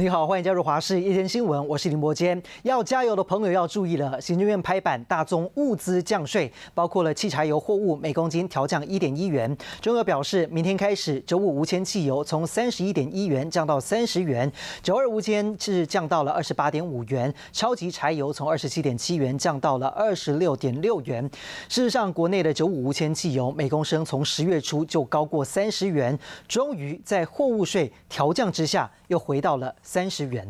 你好，欢迎加入华视夜间新闻，我是林伯坚。要加油的朋友要注意了，行政院拍板大宗物资降税，包括了汽柴油货物每公斤调降一点一元。中油表示，明天开始，九五无铅汽油从三十一点一元降到三十元，九二无铅是降到了二十八点五元，超级柴油从二十七点七元降到了二十六点六元。事实上，国内的九五无铅汽油每公升从十月初就高过三十元，终于在货物税调降之下。又回到了三十元。